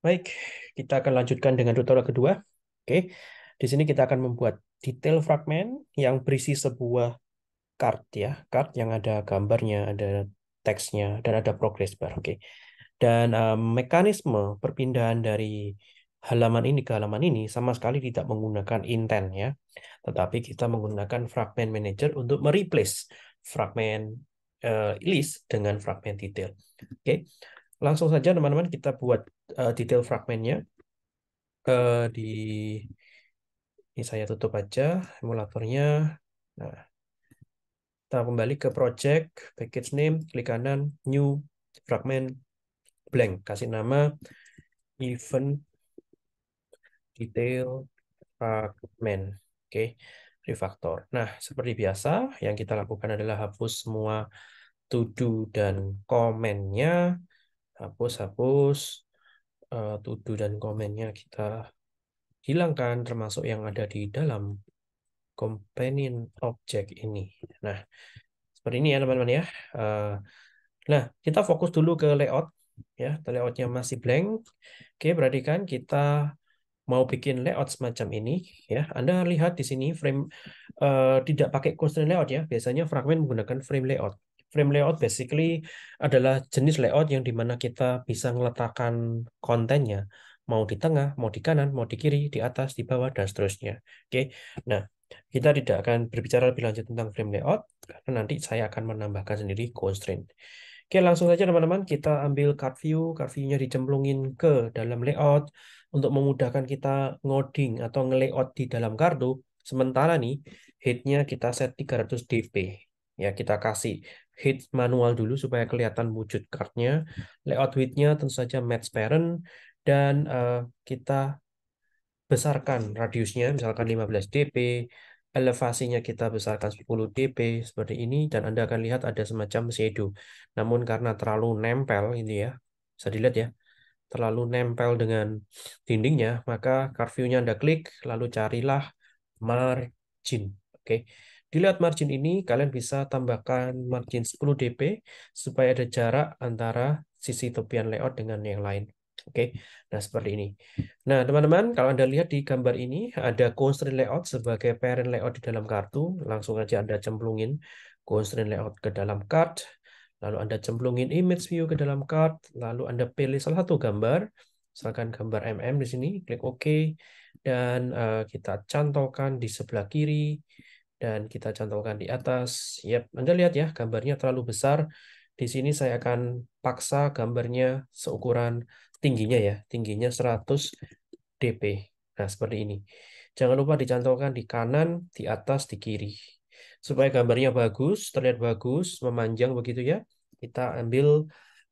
Baik, kita akan lanjutkan dengan tutorial kedua. Oke, di sini kita akan membuat detail fragment yang berisi sebuah card ya, card yang ada gambarnya, ada teksnya, dan ada progress bar. Oke, dan um, mekanisme perpindahan dari halaman ini ke halaman ini sama sekali tidak menggunakan intent ya, tetapi kita menggunakan fragment manager untuk mereplace fragment uh, list dengan fragment detail. Oke, langsung saja teman-teman kita buat uh, detail fragmentnya Uh, eh, di ini saya tutup aja emulatornya. Nah, kita kembali ke project, package name, klik kanan, new, fragment, blank. Kasih nama event detail fragment. Oke, okay. refactor. Nah, seperti biasa, yang kita lakukan adalah hapus semua to do dan komennya. Hapus, hapus, uh, tuduh dan komennya kita hilangkan termasuk yang ada di dalam companion object ini. Nah, seperti ini ya teman-teman ya. Uh, nah, kita fokus dulu ke layout ya. Layoutnya masih blank. Oke, berarti kan kita mau bikin layout semacam ini ya. Anda lihat di sini frame uh, tidak pakai constraint layout ya. Biasanya fragment menggunakan frame layout frame layout basically adalah jenis layout yang dimana kita bisa meletakkan kontennya mau di tengah, mau di kanan, mau di kiri, di atas, di bawah, dan seterusnya. Oke, okay? nah kita tidak akan berbicara lebih lanjut tentang frame layout karena nanti saya akan menambahkan sendiri constraint. Oke, okay, langsung saja teman-teman kita ambil card view, card view-nya dicemplungin ke dalam layout untuk memudahkan kita ngoding atau nge-layout di dalam kartu. Sementara nih, head-nya kita set 300 dp. Ya, kita kasih hit manual dulu supaya kelihatan wujud cardnya. Layout width-nya tentu saja match parent dan uh, kita besarkan radiusnya misalkan 15 dp, elevasinya kita besarkan 10 dp seperti ini dan Anda akan lihat ada semacam shadow. Namun karena terlalu nempel ini ya, bisa dilihat ya, terlalu nempel dengan dindingnya, maka car view-nya Anda klik lalu carilah margin. Oke. Okay. Dilihat margin ini, kalian bisa tambahkan margin 10 dp supaya ada jarak antara sisi topian layout dengan yang lain. Oke, nah seperti ini. Nah, teman-teman, kalau Anda lihat di gambar ini, ada constraint layout sebagai parent layout di dalam kartu. Langsung aja Anda cemplungin constraint layout ke dalam card, lalu Anda cemplungin image view ke dalam card, lalu Anda pilih salah satu gambar, misalkan gambar MM di sini, klik OK, dan uh, kita cantolkan di sebelah kiri, dan kita cantumkan di atas. Yep, Anda lihat ya, gambarnya terlalu besar. Di sini saya akan paksa gambarnya seukuran tingginya ya, tingginya 100 dp. Nah, seperti ini. Jangan lupa dicantumkan di kanan, di atas, di kiri. Supaya gambarnya bagus, terlihat bagus, memanjang begitu ya. Kita ambil,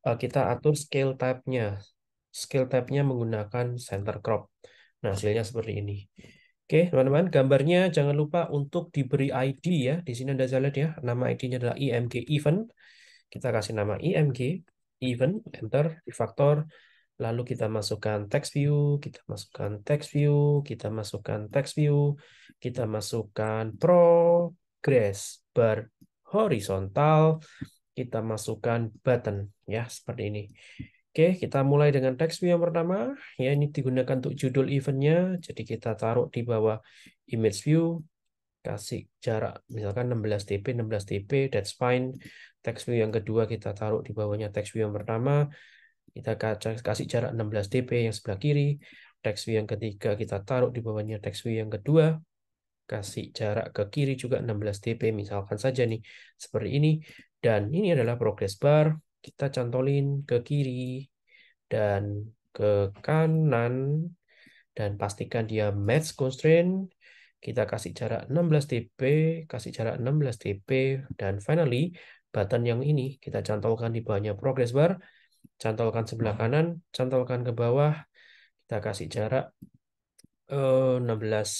eh, kita atur scale type-nya. Scale type-nya menggunakan center crop. Nah, hasilnya seperti ini. Oke, teman-teman, gambarnya jangan lupa untuk diberi ID ya. Di sini Anda bisa lihat ya, nama ID-nya adalah IMG event. Kita kasih nama IMG event, enter, refactor, lalu kita masukkan text view, kita masukkan text view, kita masukkan text view, kita masukkan progress bar horizontal, kita masukkan button ya seperti ini. Oke, kita mulai dengan teks view yang pertama. Ya, ini digunakan untuk judul eventnya. Jadi kita taruh di bawah image view, kasih jarak misalkan 16 dp, 16 dp, that's fine. Teks view yang kedua kita taruh di bawahnya teks view yang pertama. Kita kasih jarak 16 dp yang sebelah kiri. Teks view yang ketiga kita taruh di bawahnya teks view yang kedua kasih jarak ke kiri juga 16 dp misalkan saja nih seperti ini dan ini adalah progress bar kita cantolin ke kiri dan ke kanan dan pastikan dia match constraint kita kasih jarak 16 dp kasih jarak 16 dp dan finally button yang ini kita cantolkan di bawahnya progress bar cantolkan sebelah kanan cantolkan ke bawah kita kasih jarak 16 eh,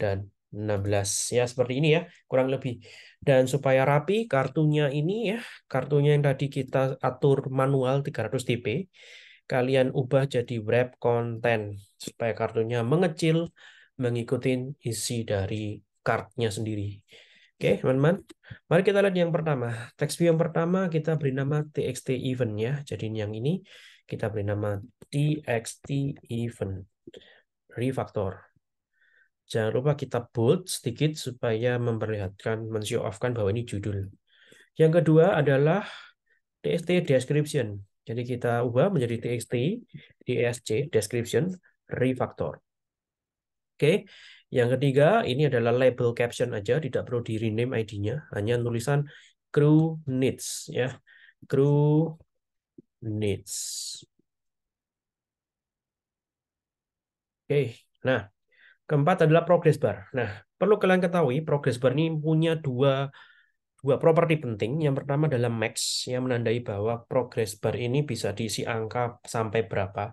dan 16 ya seperti ini ya kurang lebih dan supaya rapi kartunya ini ya kartunya yang tadi kita atur manual 300 dp kalian ubah jadi web content supaya kartunya mengecil mengikuti isi dari kartunya sendiri oke teman-teman mari kita lihat yang pertama text view yang pertama kita beri nama txt event ya jadi yang ini kita beri nama txt event refactor Jangan lupa kita bold sedikit supaya memperlihatkan, mensyuafkan bahwa ini judul. Yang kedua adalah TXT description. Jadi kita ubah menjadi TXT, DSC, description, refactor. Oke, yang ketiga ini adalah label caption aja, tidak perlu di rename ID-nya, hanya tulisan crew needs ya. Crew needs. Oke, nah Keempat adalah progress bar. Nah, perlu kalian ketahui progress bar ini punya dua dua properti penting. Yang pertama adalah max yang menandai bahwa progress bar ini bisa diisi angka sampai berapa.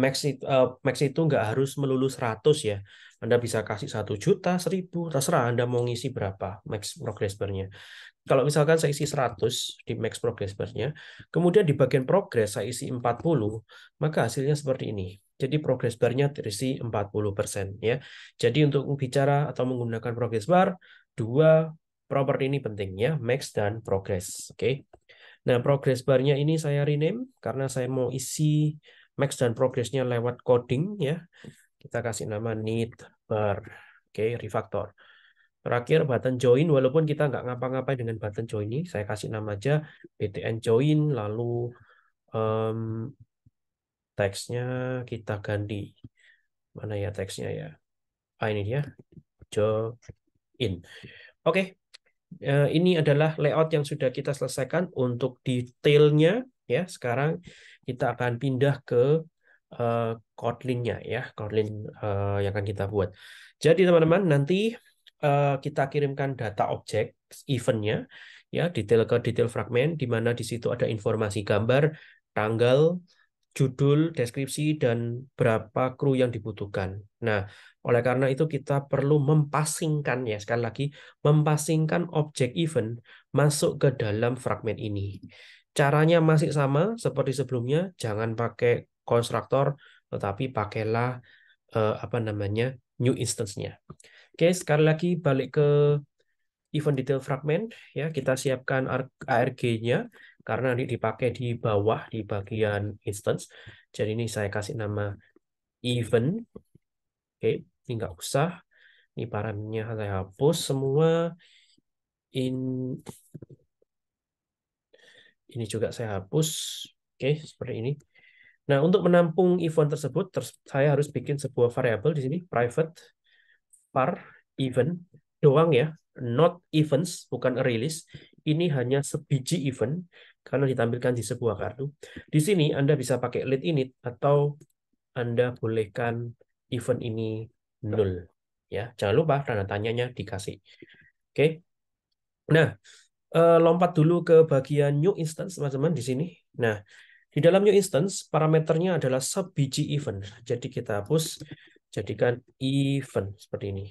Max itu uh, eh, max itu nggak harus melulu 100 ya. Anda bisa kasih satu juta, seribu, terserah Anda mau ngisi berapa max progress bar-nya. Kalau misalkan saya isi 100 di max progress bar-nya, kemudian di bagian progress saya isi 40, maka hasilnya seperti ini. Jadi progress bar-nya terisi 40% ya. Jadi untuk bicara atau menggunakan progress bar, dua properti ini penting ya, max dan progress. Oke. Okay. Nah, progress bar-nya ini saya rename karena saya mau isi max dan progress-nya lewat coding ya. Kita kasih nama need bar. Oke, okay, refactor. Terakhir button join walaupun kita nggak ngapa-ngapain dengan button join ini, saya kasih nama aja btn join lalu um, teksnya kita ganti mana ya teksnya ya ah ini dia join oke okay. Eh, ini adalah layout yang sudah kita selesaikan untuk detailnya ya sekarang kita akan pindah ke uh, kotlinnya ya Kotlin uh, yang akan kita buat jadi teman-teman nanti uh, kita kirimkan data objek eventnya ya detail ke detail fragment di mana di situ ada informasi gambar tanggal judul, deskripsi, dan berapa kru yang dibutuhkan. Nah, oleh karena itu kita perlu mempasingkan ya sekali lagi mempasingkan objek event masuk ke dalam fragment ini. Caranya masih sama seperti sebelumnya, jangan pakai konstruktor tetapi pakailah eh, apa namanya new instance-nya. Oke, sekali lagi balik ke event detail fragment ya, kita siapkan ARG-nya karena nanti dipakai di bawah di bagian instance. Jadi ini saya kasih nama event. Oke, ini nggak usah. Ini parameternya saya hapus semua. In ini juga saya hapus. Oke, seperti ini. Nah, untuk menampung event tersebut, ter saya harus bikin sebuah variabel di sini private var event doang ya, not events, bukan release. Ini hanya sebiji event karena ditampilkan di sebuah kartu. Di sini Anda bisa pakai lead init atau Anda bolehkan event ini nol. Ya, jangan lupa tanda tanyanya dikasih. Oke. Nah, eh, lompat dulu ke bagian new instance teman-teman di sini. Nah, di dalam new instance, parameternya adalah sub biji event. Jadi kita hapus, jadikan event seperti ini.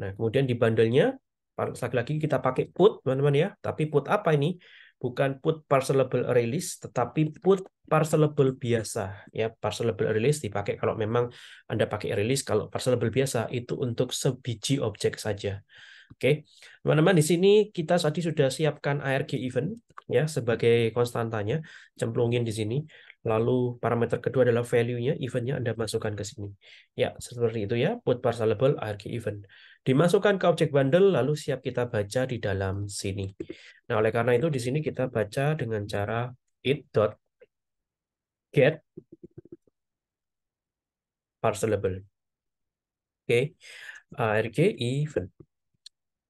Nah, kemudian di bandelnya, lagi-lagi kita pakai put, teman-teman ya. Tapi put apa ini? bukan put parcelable release tetapi put parcelable biasa ya parcelable release dipakai kalau memang Anda pakai release kalau parcelable biasa itu untuk sebiji objek saja. Oke. Teman-teman di sini kita tadi sudah siapkan ARG event ya sebagai konstantanya cemplungin di sini Lalu parameter kedua adalah value-nya, event-nya Anda masukkan ke sini. Ya, seperti itu ya, put parcelable arg event. Dimasukkan ke objek bundle, lalu siap kita baca di dalam sini. Nah, oleh karena itu di sini kita baca dengan cara it.get parcelable. Oke, okay. arg event.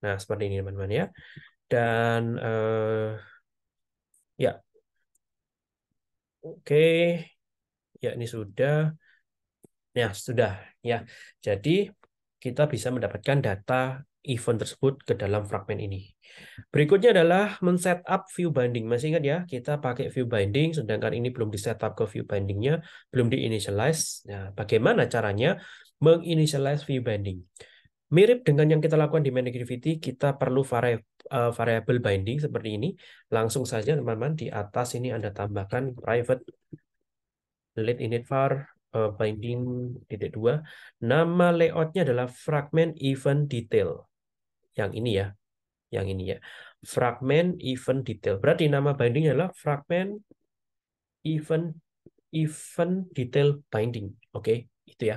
Nah, seperti ini teman-teman ya. Dan uh, ya, Oke, ya ini sudah. Ya, sudah. ya. Jadi kita bisa mendapatkan data event tersebut ke dalam fragmen ini. Berikutnya adalah men-setup view binding. Masih ingat ya, kita pakai view binding, sedangkan ini belum di-setup ke view bindingnya, belum di-initialize. Nah, bagaimana caranya meng initialize view binding? Mirip dengan yang kita lakukan di Managivity, kita perlu eh, variable binding seperti ini. Langsung saja teman-teman di atas ini Anda tambahkan private lead init var eh, binding titik dua. Nama layoutnya adalah fragment event detail. Yang ini ya, yang ini ya. Fragment event detail. Berarti nama bindingnya adalah fragment event event detail binding. Oke, okay? itu ya.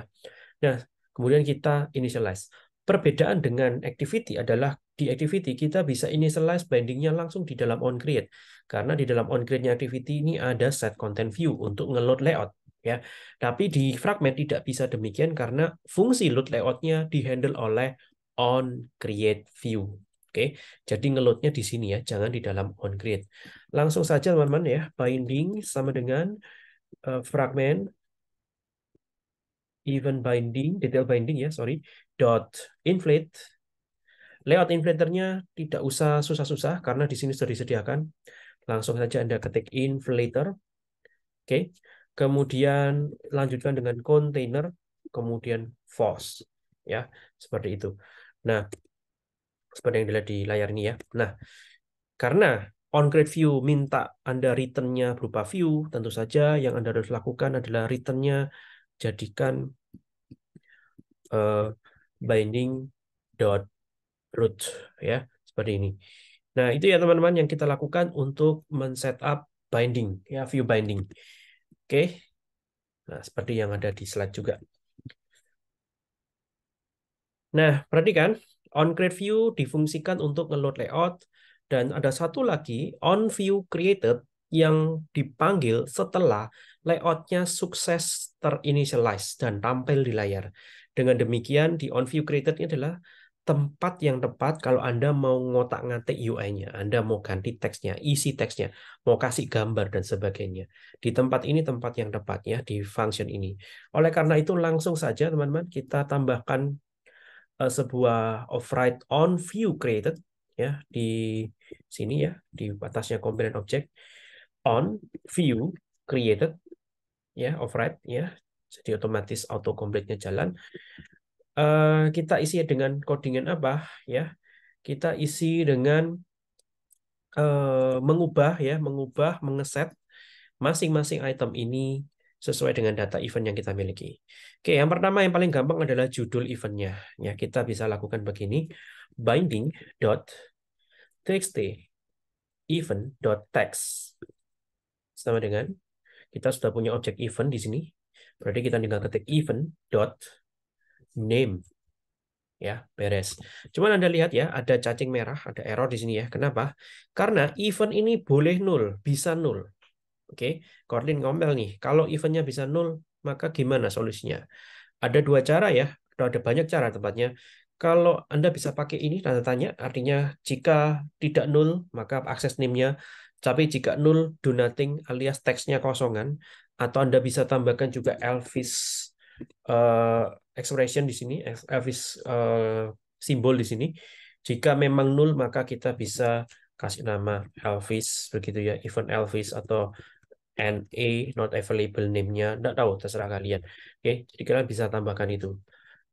Nah, kemudian kita initialize Perbedaan dengan activity adalah di activity kita bisa initialize bindingnya langsung di dalam on-create. Karena di dalam on create activity ini ada set content view untuk ngeload layout. ya. Tapi di fragment tidak bisa demikian karena fungsi load layoutnya nya dihandle oleh on-create view. Oke, jadi ngeloadnya di sini ya, jangan di dalam on create Langsung saja teman-teman ya, binding sama dengan eh, fragment, event binding, detail binding ya, sorry dot inflate layout inflaternya tidak usah susah-susah karena di sini sudah disediakan langsung saja anda ketik inflator oke kemudian lanjutkan dengan container kemudian force ya seperti itu nah seperti yang dilihat di layar ini ya nah karena on grade View minta Anda returnnya berupa view, tentu saja yang Anda harus lakukan adalah returnnya jadikan eh, Ya. binding dot root ya seperti ini. Nah itu ya teman-teman yang kita lakukan untuk men-setup binding ya view binding. Oke, nah seperti yang ada di slide juga. Nah perhatikan on create view difungsikan untuk ngeload layout dan ada satu lagi on view created yang dipanggil setelah layoutnya sukses terinitialize dan tampil di layar. Dengan demikian, di on view created ini adalah tempat yang tepat kalau Anda mau ngotak-ngatik UI-nya, Anda mau ganti teksnya, isi teksnya, mau kasih gambar dan sebagainya. Di tempat ini tempat yang tepat ya di function ini. Oleh karena itu langsung saja teman-teman kita tambahkan uh, sebuah override on view created ya di sini ya di batasnya component object on view created ya override ya jadi otomatis complete nya jalan. Uh, kita isi dengan codingan apa ya? Kita isi dengan uh, mengubah ya, mengubah, mengeset masing-masing item ini sesuai dengan data event yang kita miliki. Oke, yang pertama yang paling gampang adalah judul eventnya. Ya, kita bisa lakukan begini: binding dot txt event dot text sama dengan kita sudah punya objek event di sini Berarti kita tinggal ketik event dot name ya beres. Cuman Anda lihat ya, ada cacing merah, ada error di sini ya. Kenapa? Karena event ini boleh nol, bisa nol. Oke, Corlin ngomel nih. Kalau eventnya bisa nol, maka gimana solusinya? Ada dua cara ya, atau ada banyak cara tempatnya. Kalau Anda bisa pakai ini tanda tanya, artinya jika tidak nol, maka akses name-nya. Tapi jika nol, do nothing alias teksnya kosongan, atau Anda bisa tambahkan juga Elvis uh, expression di sini, Elvis uh, simbol di sini. Jika memang nol maka kita bisa kasih nama Elvis begitu ya, event Elvis atau NA not available name-nya, enggak tahu terserah kalian. Oke, jadi kalian bisa tambahkan itu.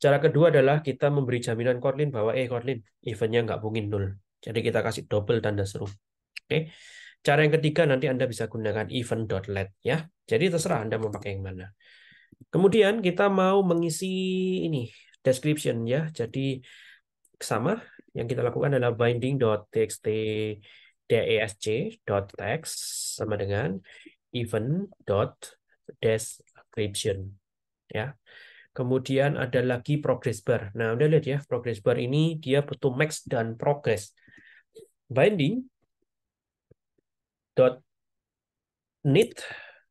Cara kedua adalah kita memberi jaminan Kotlin bahwa eh Kotlin eventnya nggak mungkin nol. Jadi kita kasih double tanda seru. Oke. Okay? Cara yang ketiga nanti Anda bisa gunakan event.let ya. Jadi terserah Anda mau pakai yang mana. Kemudian kita mau mengisi ini description ya. Jadi sama yang kita lakukan adalah binding.txt text sama dengan event.description ya. Kemudian ada lagi progress bar. Nah, udah lihat ya, progress bar ini dia butuh max dan progress. Binding dot .nit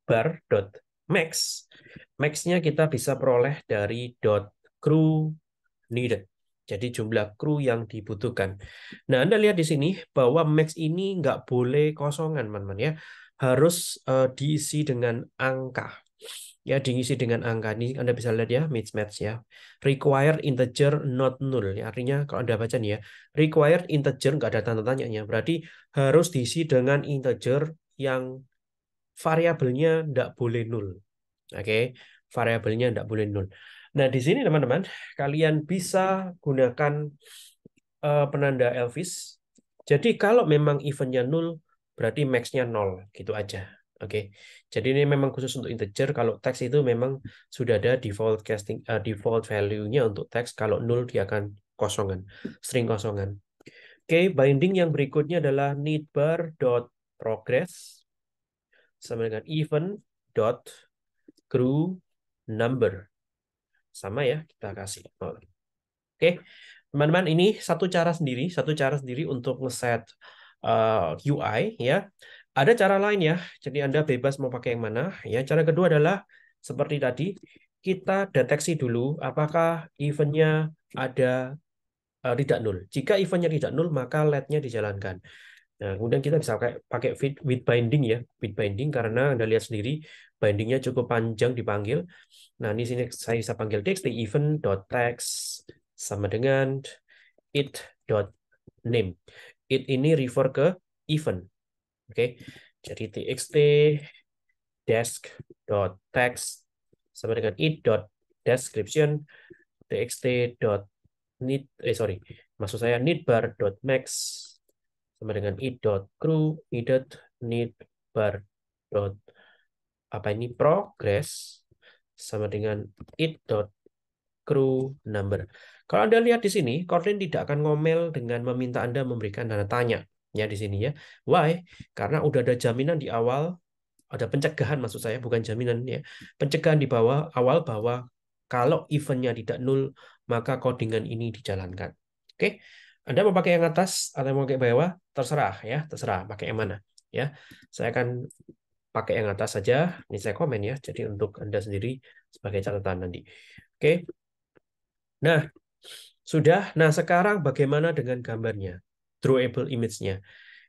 bar dot max maxnya kita bisa peroleh dari dot .crew needed. Jadi jumlah kru yang dibutuhkan. Nah, Anda lihat di sini bahwa max ini nggak boleh kosongan, teman-teman ya. Harus uh, diisi dengan angka ya diisi dengan angka ini Anda bisa lihat ya mismatch ya required integer not null ya, artinya kalau Anda baca nih ya required integer nggak ada tanda tanya ya berarti harus diisi dengan integer yang variabelnya nggak boleh nul oke okay? variabelnya nggak boleh nul nah di sini teman-teman kalian bisa gunakan uh, penanda Elvis jadi kalau memang eventnya nul berarti maxnya nol gitu aja Oke, okay. jadi ini memang khusus untuk integer. Kalau teks itu memang sudah ada default casting uh, default value-nya untuk teks. Kalau nol, dia akan kosongan, string kosongan. Oke, okay, binding yang berikutnya adalah bar dot progress sama dengan even dot crew number sama ya kita kasih Oke, okay. teman-teman ini satu cara sendiri, satu cara sendiri untuk ngeset uh, eh, UI ya. Ada cara lain ya, jadi Anda bebas mau pakai yang mana. Ya, cara kedua adalah seperti tadi, kita deteksi dulu apakah eventnya ada uh, tidak nol. Jika eventnya tidak nol, maka LED-nya dijalankan. Nah, kemudian kita bisa pakai, pakai fit with binding ya, with binding karena Anda lihat sendiri bindingnya cukup panjang dipanggil. Nah, ini sini saya bisa panggil text di event.text sama dengan it.name. It ini refer ke event. Oke, jadi txt desk text sama dengan description txt need eh sorry maksud saya need max sama dengan crew i.crew dot apa ini progress sama dengan crew number. Kalau Anda lihat di sini, Kotlin tidak akan ngomel dengan meminta Anda memberikan tanda tanya ya di sini ya. Why? Karena udah ada jaminan di awal, ada pencegahan maksud saya bukan jaminan ya. Pencegahan di bawah awal bahwa kalau eventnya tidak nul maka codingan ini dijalankan. Oke. Anda mau pakai yang atas atau mau pakai bawah terserah ya, terserah pakai yang mana ya. Saya akan pakai yang atas saja. Ini saya komen ya. Jadi untuk Anda sendiri sebagai catatan nanti. Oke. Nah, sudah. Nah, sekarang bagaimana dengan gambarnya? drawable image-nya.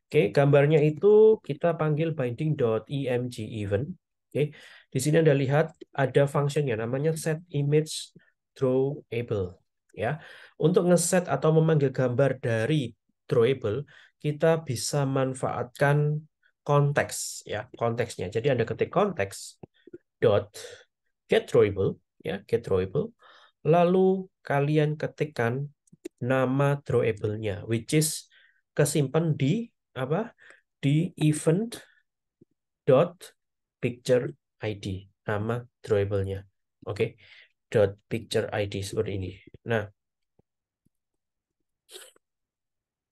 Oke, okay, gambarnya itu kita panggil img event. Oke, okay. di sini Anda lihat ada yang namanya set image drawable. Ya, untuk ngeset atau memanggil gambar dari drawable, kita bisa manfaatkan konteks ya konteksnya. Jadi Anda ketik konteks dot get drawable ya get drawable lalu kalian ketikkan nama drawable-nya which is kesimpan di apa di event dot picture ID nama drawable-nya. Oke. Okay. dot picture ID seperti ini. Nah,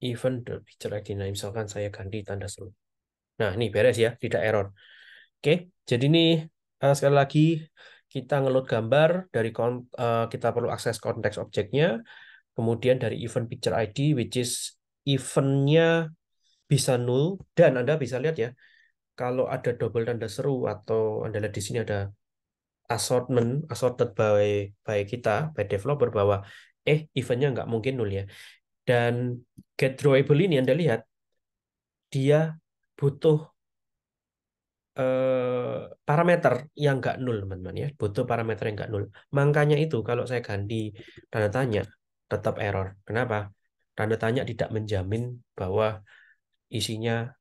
event dot picture ID. Nah, misalkan saya ganti tanda seru. Nah, ini beres ya, tidak error. Oke, okay. jadi ini uh, sekali lagi kita ngeload gambar dari kon uh, kita perlu akses konteks objeknya, kemudian dari event picture ID which is eventnya bisa nul dan Anda bisa lihat ya kalau ada double tanda seru atau Anda lihat di sini ada assortment assorted by by kita by developer bahwa eh eventnya nggak mungkin nul ya dan get drawable ini Anda lihat dia butuh eh, parameter yang nggak nul teman-teman ya butuh parameter yang nggak nul makanya itu kalau saya ganti tanda tanya tetap error kenapa tanda tanya tidak menjamin bahwa isinya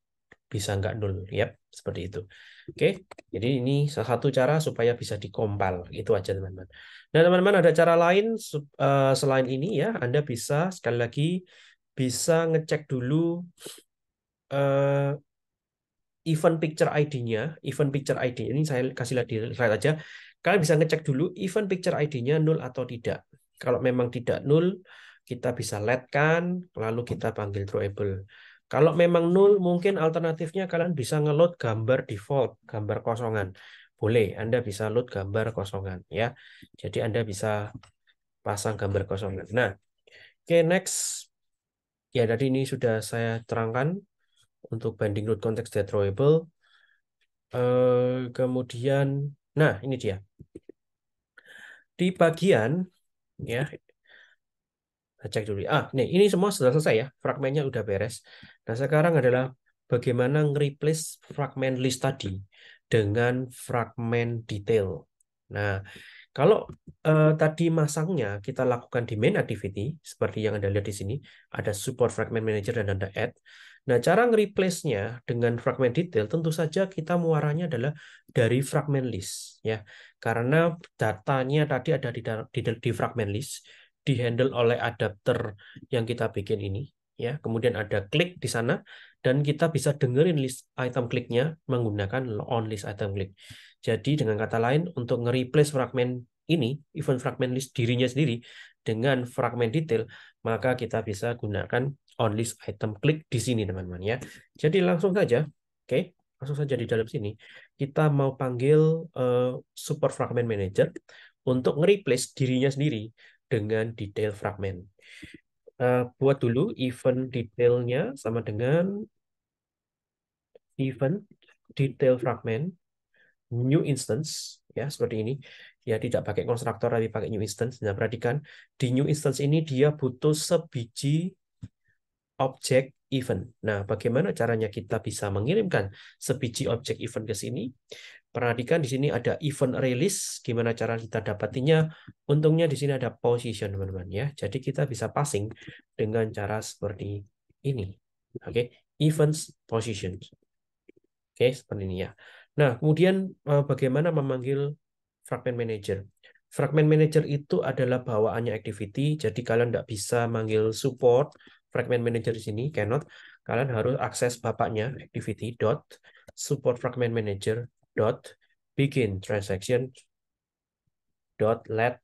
bisa nggak nol. yep, seperti itu. Oke, jadi ini salah satu cara supaya bisa dikompal. Itu aja teman-teman. Nah teman-teman ada cara lain uh, selain ini ya. Anda bisa sekali lagi bisa ngecek dulu uh, event picture ID-nya. Event picture ID ini saya kasih lihat di slide aja. Kalian bisa ngecek dulu event picture ID-nya nol atau tidak. Kalau memang tidak nol, kita bisa let kan, lalu kita panggil drawable. Kalau memang null, mungkin alternatifnya kalian bisa ngeload gambar default, gambar kosongan. Boleh, Anda bisa load gambar kosongan ya. Jadi Anda bisa pasang gambar kosongan. Nah, oke okay, next. Ya, tadi ini sudah saya terangkan untuk banding root context konteks drawable. Uh, kemudian, nah ini dia. Di bagian, ya Nah, cek dulu. Ah, nih ini semua sudah selesai ya, fragmennya udah beres. Nah sekarang adalah bagaimana nge-replace fragment list tadi dengan fragment detail. Nah, kalau eh, tadi masangnya kita lakukan di main activity, seperti yang Anda lihat di sini, ada support fragment manager dan ada add. Nah, cara nge-replace-nya dengan fragment detail tentu saja kita muaranya adalah dari fragment list ya. Karena datanya tadi ada di di, di fragment list dihandle oleh adapter yang kita bikin ini ya kemudian ada klik di sana dan kita bisa dengerin list item kliknya menggunakan on list item click jadi dengan kata lain untuk nge-replace fragmen ini event fragment list dirinya sendiri dengan fragment detail maka kita bisa gunakan on list item click di sini teman-teman ya jadi langsung saja oke okay, langsung saja di dalam sini kita mau panggil uh, super fragment manager untuk nge-replace dirinya sendiri dengan detail fragment Uh, buat dulu event detailnya sama dengan event detail fragment new instance ya seperti ini ya tidak pakai konstruktor tapi pakai new instance nah perhatikan di new instance ini dia butuh sebiji objek event. Nah, bagaimana caranya kita bisa mengirimkan sebiji objek event ke sini? Perhatikan di sini ada event release, gimana cara kita dapatinya? Untungnya di sini ada position, teman-teman ya. Jadi kita bisa passing dengan cara seperti ini. Oke, okay? events position. Oke, okay, seperti ini ya. Nah, kemudian eh, bagaimana memanggil fragment manager? Fragment manager itu adalah bawaannya activity, jadi kalian tidak bisa manggil support fragment manager di sini cannot kalian harus akses bapaknya activity dot support fragment manager dot begin transaction dot let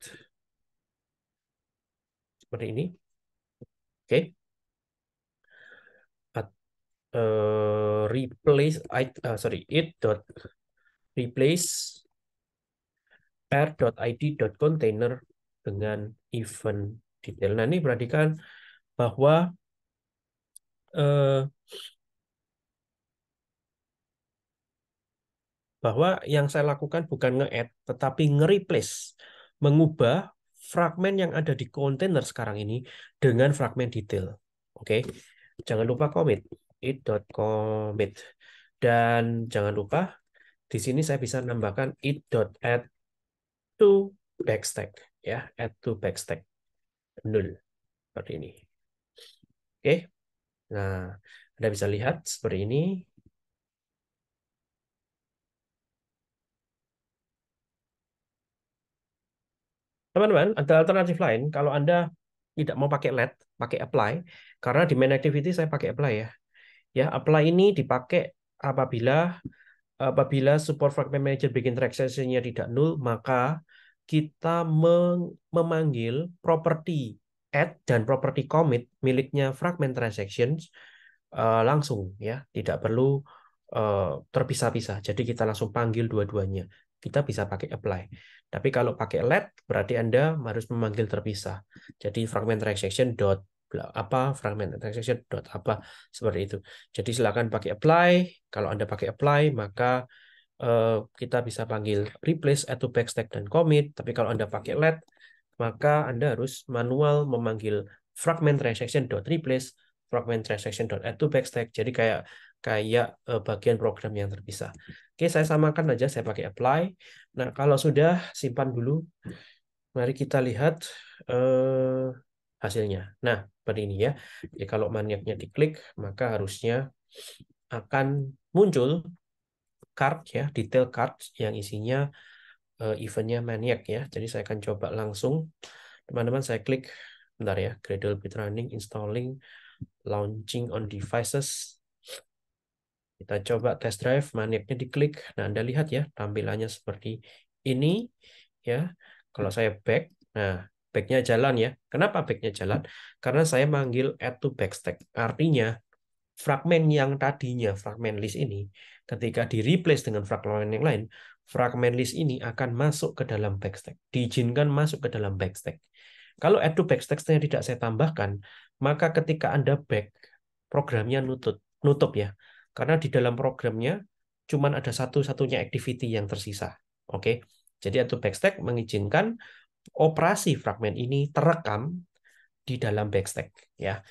seperti ini oke okay. uh, eh, replace it uh, sorry it dot replace dot dot ID. Container dengan event detail. Nah, ini berarti kan bahwa eh, bahwa yang saya lakukan bukan nge-add tetapi nge-replace, mengubah fragmen yang ada di kontainer sekarang ini dengan fragmen detail. Oke. Okay? Jangan lupa commit it.commit dan jangan lupa di sini saya bisa dot it.add to backstack ya add to backstack nul seperti ini Oke. Nah, Anda bisa lihat seperti ini. Teman-teman, ada alternatif lain. Kalau Anda tidak mau pakai LED, pakai apply, karena di main activity saya pakai apply ya. Ya, apply ini dipakai apabila apabila support fragment manager bikin transaction-nya tidak null, maka kita memanggil property add dan property commit miliknya fragment transactions uh, langsung ya tidak perlu uh, terpisah-pisah jadi kita langsung panggil dua-duanya kita bisa pakai apply tapi kalau pakai let berarti anda harus memanggil terpisah jadi fragment transaction dot apa fragment transaction dot apa seperti itu jadi silakan pakai apply kalau anda pakai apply maka uh, kita bisa panggil replace atau backstack dan commit tapi kalau anda pakai let maka Anda harus manual memanggil fragment transaction.replace, fragment transaction.add to backstack. Jadi kayak kayak eh, bagian program yang terpisah. Oke, saya samakan aja, saya pakai apply. Nah, kalau sudah, simpan dulu. Mari kita lihat eh, hasilnya. Nah, seperti ini ya. Jadi kalau maniaknya diklik, maka harusnya akan muncul card ya, detail card yang isinya Eh, eventnya Maniac ya. Jadi saya akan coba langsung. Teman-teman saya klik, bentar ya, Gradle Bit Running, installing, launching on devices. Kita coba test drive, Maniacnya diklik. Nah, Anda lihat ya, tampilannya seperti ini. ya. Kalau saya back, nah backnya jalan ya. Kenapa backnya jalan? Karena saya manggil add to backstack. Artinya, fragmen yang tadinya fragmen list ini, ketika di replace dengan fragmen yang lain, fragment list ini akan masuk ke dalam backstack, diizinkan masuk ke dalam backstack. Kalau add to backstack-nya tidak saya tambahkan, maka ketika Anda back, programnya nutup, nutup ya. Karena di dalam programnya cuman ada satu-satunya activity yang tersisa. Oke. Jadi add to backstack mengizinkan operasi fragment ini terekam di dalam backstack ya.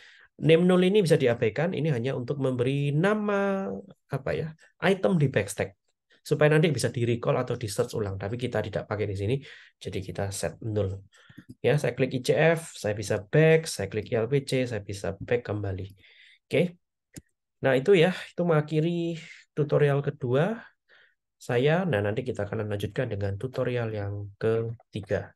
Name null ini bisa diabaikan, ini hanya untuk memberi nama apa ya, item di backstack supaya nanti bisa di recall atau di search ulang tapi kita tidak pakai di sini jadi kita set nul ya saya klik ICF saya bisa back saya klik LPC saya bisa back kembali oke nah itu ya itu mengakhiri tutorial kedua saya nah nanti kita akan lanjutkan dengan tutorial yang ketiga